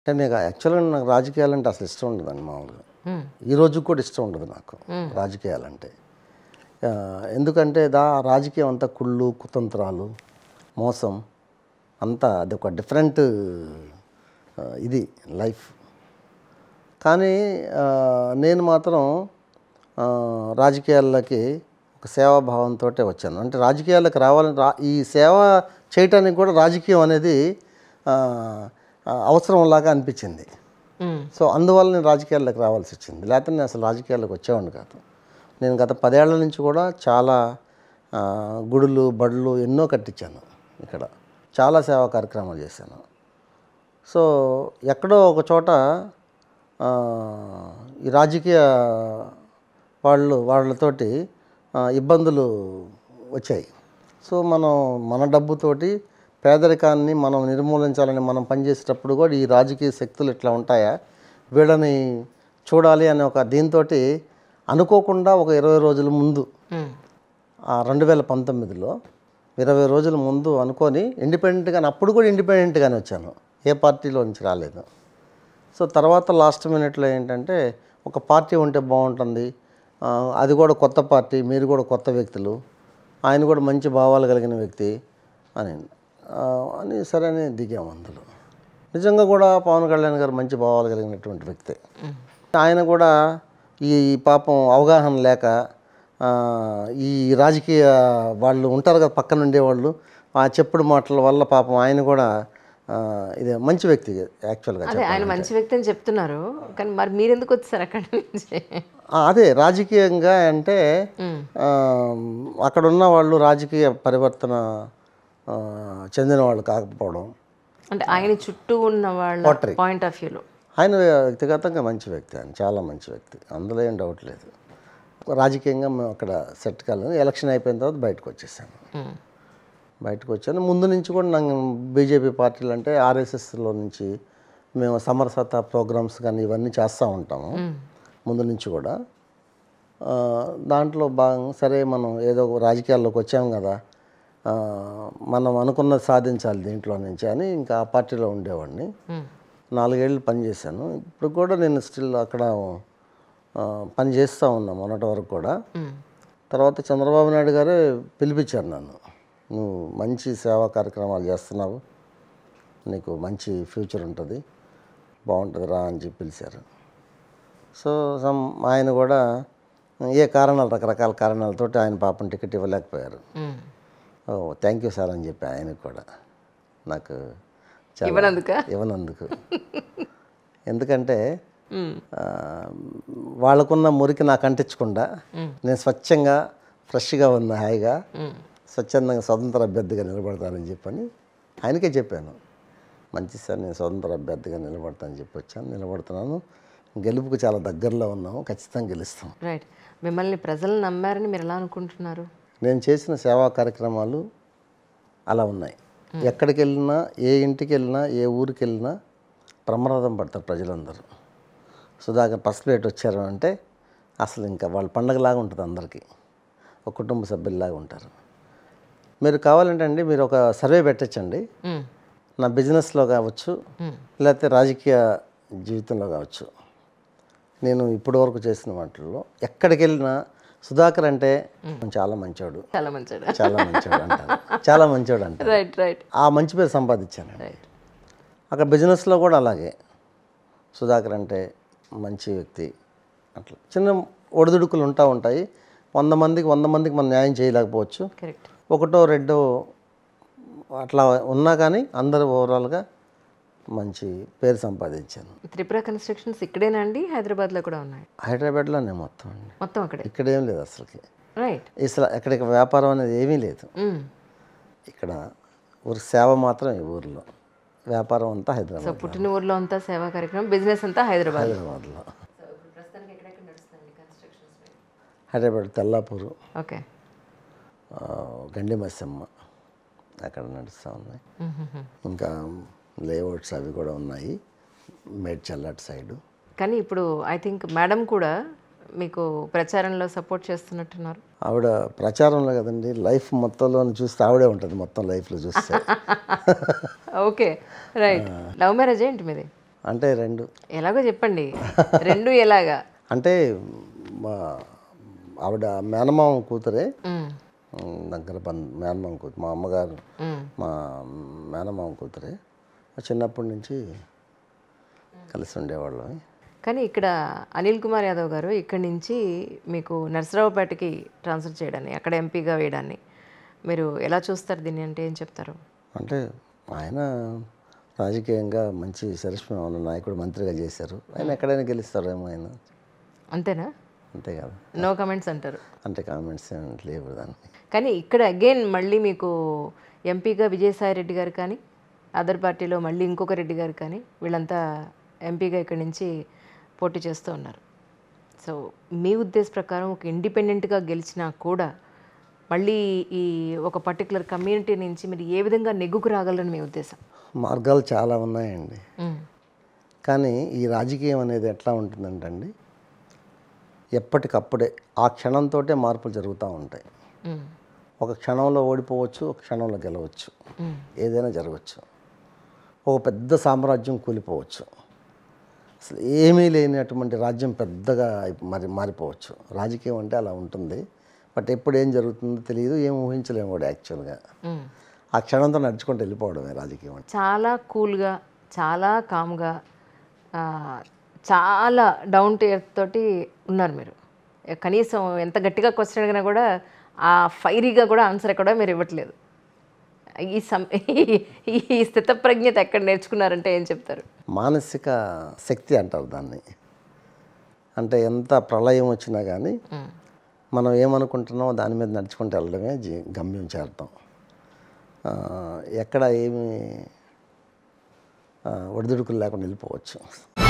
అంటే నేను యాక్చువల్గా నాకు రాజకీయాలు అంటే అసలు ఇష్టం ఉండదండి మామూలుగా ఈ రోజు కూడా ఇష్టం ఉండదు నాకు రాజకీయాలంటే ఎందుకంటే దా రాజకీయం అంతా కుళ్ళు కుతంత్రాలు మోసం అంతా అది ఒక డిఫరెంట్ ఇది లైఫ్ కానీ నేను మాత్రం రాజకీయాలకి ఒక సేవాభావంతో వచ్చాను అంటే రాజకీయాలకు రావాలని రా ఈ సేవ చేయటానికి కూడా రాజకీయం అనేది అవసరంలాగా అనిపించింది సో అందువల్ల నేను రాజకీయాల్లోకి రావాల్సి వచ్చింది లేకపోతే నేను అసలు రాజకీయాల్లోకి వచ్చేవాడిని కాదు నేను గత పదేళ్ల నుంచి కూడా చాలా గుడులు బడులు ఎన్నో కట్టించాను ఇక్కడ చాలా సేవా కార్యక్రమాలు చేశాను సో ఎక్కడో ఒక చోట ఈ రాజకీయ వాళ్ళు వాళ్ళతోటి ఇబ్బందులు వచ్చాయి సో మనం మన డబ్బుతోటి పేదరికాన్ని మనం నిర్మూలించాలని మనం పనిచేసేటప్పుడు కూడా ఈ రాజకీయ శక్తులు ఇట్లా ఉంటాయా వీళ్ళని చూడాలి అనే ఒక దీంతో అనుకోకుండా ఒక ఇరవై రోజుల ముందు రెండు వేల పంతొమ్మిదిలో ఇరవై రోజుల ముందు అనుకొని ఇండిపెండెంట్గా అప్పుడు కూడా ఇండిపెండెంట్గానే వచ్చాను ఏ పార్టీలో నుంచి రాలేదు సో తర్వాత లాస్ట్ మినిట్లో ఏంటంటే ఒక పార్టీ ఉంటే బాగుంటుంది అది కూడా కొత్త పార్టీ మీరు కూడా కొత్త వ్యక్తులు ఆయన కూడా మంచి భావాలు కలిగిన వ్యక్తి అని అని సరే అని దిగాం అందులో నిజంగా కూడా పవన్ కళ్యాణ్ గారు మంచి భావాలు కలిగినటువంటి వ్యక్తే ఆయన కూడా ఈ పాపం అవగాహన లేక ఈ రాజకీయ వాళ్ళు ఉంటారు కదా పక్కన ఉండేవాళ్ళు ఆ చెప్పుడు మాటల వల్ల పాపం ఆయన కూడా ఇదే మంచి వ్యక్తి యాక్చువల్గా ఆయన మంచి వ్యక్తి అని చెప్తున్నారు కానీ మరి మీరు ఎందుకు వచ్చారు అక్కడ నుంచి అదే రాజకీయంగా అంటే అక్కడ ఉన్న వాళ్ళు రాజకీయ పరివర్తన చెందిన వాళ్ళు కాకపోవడం అంటే ఆయన చుట్టూ ఉన్న వాళ్ళ పాయింట్ ఆఫ్ వ్యూలో ఆయన వ్యక్తిగతంగా మంచి వ్యక్తి ఆయన చాలా మంచి వ్యక్తి అందులో ఏం డౌట్ లేదు రాజకీయంగా మేము అక్కడ సెట్ కాలేదు ఎలక్షన్ అయిపోయిన తర్వాత బయటకు వచ్చేసాను hmm. బయటకు వచ్చాను ముందు నుంచి కూడా నాకు బీజేపీ పార్టీలు అంటే ఆర్ఎస్ఎస్లో నుంచి మేము సమరసత ప్రోగ్రామ్స్ కానీ ఇవన్నీ చేస్తూ ఉంటాము hmm. ముందు నుంచి కూడా దాంట్లో భాగంగా సరే మనం ఏదో రాజకీయాల్లోకి వచ్చాము కదా మనం అనుకున్నది సాధించాలి దీంట్లో నుంచి అని ఇంకా ఆ పార్టీలో ఉండేవాడిని నాలుగేళ్ళు పనిచేశాను ఇప్పుడు కూడా నేను స్టిల్ అక్కడ పని చేస్తూ ఉన్నా మొన్నటి వరకు కూడా తర్వాత చంద్రబాబు నాయుడు గారే పిలిపించారు నన్ను నువ్వు మంచి సేవా కార్యక్రమాలు చేస్తున్నావు నీకు మంచి ఫ్యూచర్ ఉంటుంది బాగుంటుంది రా అని చెప్పి పిలిచారు సో సమ్ ఆయన కూడా ఏ కారణాలు రకరకాల కారణాలతోటి ఆయన పాపం టికెట్ ఇవ్వలేకపోయారు ఓ థ్యాంక్ యూ సార్ అని చెప్పి ఆయనకు కూడా నాకు ఇవ్వనందుకు ఇవ్వనందుకు ఎందుకంటే వాళ్ళకున్న మురికి నాకు అంటించకుండా నేను స్వచ్ఛంగా ఫ్రెష్గా ఉన్న హాయిగా స్వచ్ఛందంగా స్వతంత్ర అభ్యర్థిగా నిలబడతానని చెప్పని ఆయనకే చెప్పాను మంచి సార్ నేను స్వతంత్ర అభ్యర్థిగా నిలబడతానని చెప్పి వచ్చాను నిలబడుతున్నాను గెలుపుకు చాలా దగ్గరలో ఉన్నాము ఖచ్చితంగా గెలుస్తాం రైట్ మిమ్మల్ని ప్రజలు నమ్మారని మీరు ఎలా అనుకుంటున్నారు నేను చేసిన సేవా కార్యక్రమాలు అలా ఉన్నాయి ఎక్కడికి వెళ్ళినా ఏ ఇంటికి వెళ్ళినా ఏ ఊరికి వెళ్ళినా ప్రమాదం పడతారు ప్రజలందరూ దాకా ఫస్ట్ ప్లేట్ వచ్చారు అంటే అసలు ఇంకా వాళ్ళ పండగలాగా ఉంటుంది అందరికీ ఒక కుటుంబ సభ్యులలాగా ఉంటారు మీరు కావాలంటే అండి మీరు ఒక సర్వే పెట్టచ్చండి నా బిజినెస్లో కావచ్చు లేకపోతే రాజకీయ జీవితంలో కావచ్చు నేను ఇప్పటివరకు చేసిన వాటిల్లో ఎక్కడికి వెళ్ళినా సుధాకర్ అంటే చాలా మంచోడు చాలా మంచోడు చాలా మంచోడు అంటారు చాలా మంచోడు అంటారు రైట్ రైట్ ఆ మంచి పేరు సంపాదించాను రైట్ అక్కడ బిజినెస్లో కూడా అలాగే సుధాకర్ అంటే మంచి వ్యక్తి అట్లా చిన్న ఒడిదుడుకులు ఉంటా ఉంటాయి వంద మందికి వంద మందికి మనం న్యాయం చేయలేకపోవచ్చు ఒకటో రెండో అట్లా ఉన్నా కానీ అందరూ ఓవరాల్గా మంచి పేరు సంపాదించాను త్రిపుర కన్స్ట్రక్షన్స్ ఇక్కడేనా అండి హైదరాబాద్లో కూడా ఉన్నాయి హైదరాబాద్లోనే మొత్తం అండి మొత్తం అక్కడ ఇక్కడేం లేదు అసలుకి రైట్ ఇసలు ఇక్కడ వ్యాపారం అనేది ఏమీ లేదు ఇక్కడ ఊరు సేవ మాత్రం ఈ ఊర్లో వ్యాపారం అంతా హైదరాబాద్ పుట్టిన ఊర్లో అంతా సేవా కార్యక్రమం బిజినెస్ అంతా హైదరాబాద్ లో హైదరాబాద్ తెల్లాపూరు ఓకే గండి మస్సమ్మ అక్కడ నడుస్తూ ఉన్నాయి ఇంకా లేఅవుట్స్ అవి కూడా ఉన్నాయి మేడ్చల్లట్ సైడు కానీ ఇప్పుడు ఐ థింక్ మేడం కూడా మీకు ప్రచారంలో సపోర్ట్ చేస్తున్నట్టున్నారు ఆవిడ ప్రచారంలో కదండి లైఫ్ మొత్తంలో చూస్తే ఆవిడే ఉంటుంది మొత్తం లైఫ్లో చూస్తే ఓకే రైట్ లవ్ మ్యారేజ్ ఏంటి మీది అంటే రెండు ఎలాగో చెప్పండి రెండు ఎలాగా అంటే మా ఆవిడ మేనమామ కూతురే దగ్గర మేనమామ కూతురు మా అమ్మగారు మా మేనమామ కూతురే చిన్నప్పటి నుంచి కలిసి ఉండేవాళ్ళం కానీ ఇక్కడ అనిల్ కుమార్ యాదవ్ గారు ఇక్కడి నుంచి మీకు నరసరావుపేటకి ట్రాన్స్ఫర్ చేయడాన్ని అక్కడ ఎంపీగా వేయడాన్ని మీరు ఎలా చూస్తారు దీన్ని అంటే ఏం చెప్తారు అంటే ఆయన రాజకీయంగా మంచి సరస్వ నాయకుడు మంత్రిగా చేశారు ఆయన ఎక్కడైనా గెలుస్తారేమో ఆయన అంతేనా అంతే కాదు నో కామెంట్స్ అంటారు అంటే కామెంట్స్ లేవు దానికి కానీ ఇక్కడ అగైన్ మళ్ళీ మీకు ఎంపీగా విజయసాయి రెడ్డి గారు కానీ అదర్ పార్టీలో మళ్ళీ ఇంకొక రెడ్డి గారు కానీ వీళ్ళంతా ఎంపీగా ఇక్కడి నుంచి పోటీ చేస్తూ ఉన్నారు సో మీ ఉద్దేశ ప్రకారం ఒక ఇండిపెండెంట్గా గెలిచినా కూడా మళ్ళీ ఈ ఒక పర్టికులర్ కమ్యూనిటీ నుంచి మీరు ఏ విధంగా నెగ్గుకు రాగలరని మీ ఉద్దేశం మార్గాలు చాలా ఉన్నాయండి కానీ ఈ రాజకీయం అనేది ఎట్లా ఉంటుందంటండి ఎప్పటికప్పుడే ఆ క్షణంతో మార్పులు జరుగుతూ ఉంటాయి ఒక క్షణంలో ఓడిపోవచ్చు ఒక క్షణంలో గెలవచ్చు ఏదైనా జరగవచ్చు ఒక పెద్ద సామ్రాజ్యం కూలిపోవచ్చు అసలు ఏమీ లేనటువంటి రాజ్యం పెద్దగా మరి మారిపోవచ్చు రాజకీయం అంటే అలా ఉంటుంది బట్ ఎప్పుడు ఏం జరుగుతుందో తెలియదు ఏం ఊహించలేము కూడా యాక్చువల్గా ఆ క్షణంతో నడుచుకుంటూ వెళ్ళిపోవడమే రాజకీయం అంటే చాలా కూల్గా చాలా కామ్గా చాలా డౌన్ టు ఎర్త్ తోటి ఉన్నారు మీరు కనీసం ఎంత గట్టిగా క్వశ్చన్ అడిగినా కూడా ఆ ఫైరీగా కూడా ఆన్సర్ కూడా మీరు ఇవ్వట్లేదు ఈ సమ ఈ స్థితప్రజ్ఞత ఎక్కడ నేర్చుకున్నారంటే ఏం చెప్తారు మానసిక శక్తి అంటారు దాన్ని అంటే ఎంత ప్రళయం వచ్చినా కానీ మనం ఏమనుకుంటున్నామో దాని మీద నడుచుకుంటూ వెళ్ళడమే గమ్యం చేరటం ఎక్కడ ఏమి ఒడిదుడుకులు లేకుండా వెళ్ళిపోవచ్చు